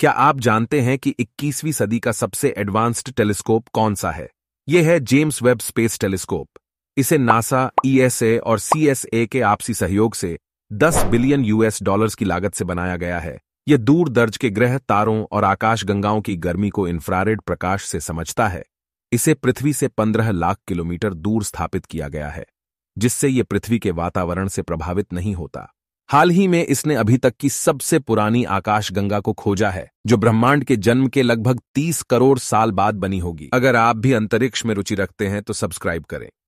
क्या आप जानते हैं कि 21वीं सदी का सबसे एडवांस्ड टेलीस्कोप कौन सा है यह है जेम्स वेब स्पेस टेलीस्कोप इसे नासा ईएसए e और सीएसए के आपसी सहयोग से 10 बिलियन यूएस डॉलर्स की लागत से बनाया गया है यह दूर दर्ज के ग्रह तारों और आकाश गंगाओं की गर्मी को इन्फ्रारेड प्रकाश से समझता है इसे पृथ्वी से 15 लाख किलोमीटर दूर स्थापित किया गया है जिससे ये पृथ्वी के वातावरण से प्रभावित नहीं होता हाल ही में इसने अभी तक की सबसे पुरानी आकाशगंगा को खोजा है जो ब्रह्मांड के जन्म के लगभग 30 करोड़ साल बाद बनी होगी अगर आप भी अंतरिक्ष में रुचि रखते हैं तो सब्सक्राइब करें